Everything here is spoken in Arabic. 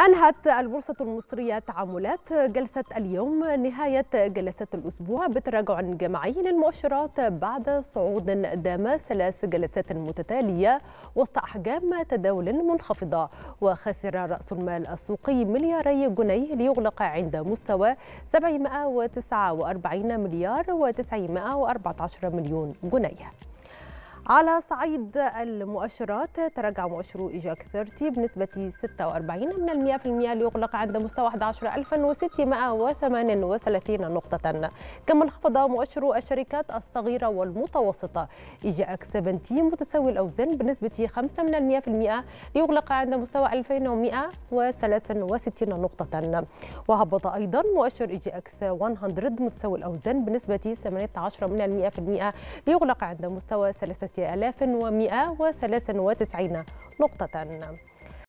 أنهت البورصة المصرية تعاملات جلسة اليوم نهاية جلسات الأسبوع بتراجع جماعي للمؤشرات بعد صعود دام ثلاث جلسات متتالية وسط أحجام تداول منخفضة وخسر رأس المال السوقي ملياري جنيه ليغلق عند مستوى 749 مليار و914 مليون جنيه على صعيد المؤشرات تراجع مؤشر إيجاك 30 بنسبة 46% ليغلق عند مستوى 11638 نقطة كما انخفض مؤشر الشركات الصغيرة والمتوسطة إيجاك 70 متساوي الأوزان بنسبة 5% ليغلق عند مستوى 2163 نقطة وهبط أيضا مؤشر إيجاك 100 متساوي الأوزان بنسبة 18% ليغلق عند مستوى 3 آلاف ومئة وثلاث وتسعين نقطة